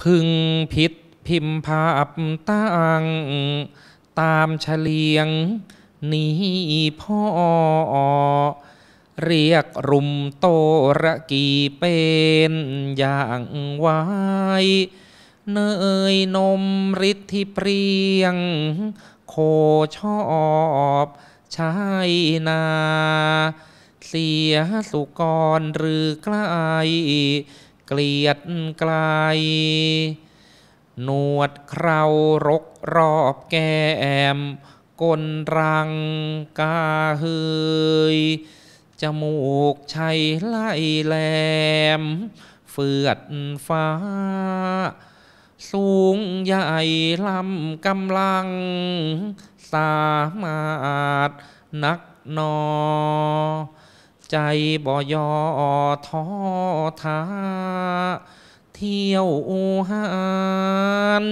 พึงพิษพิมพาอับตังตามเฉลียงนี้พ่อ เรียกรุมโตระกีเป็นอย่างวายเนยนมฤทธิเปรียง โคชอบชายนา เสียสุกรหรือใกล้เกลียดไกลหนวดเครารกรอบแก้มกลรังกาเฮย จมูกชัยไล่แหลมเฟือดฟ้า สูงใหญ่ลำกำลัง สามารถนักนอใจบ่ยอท้อท้าเที่ยวอูหาน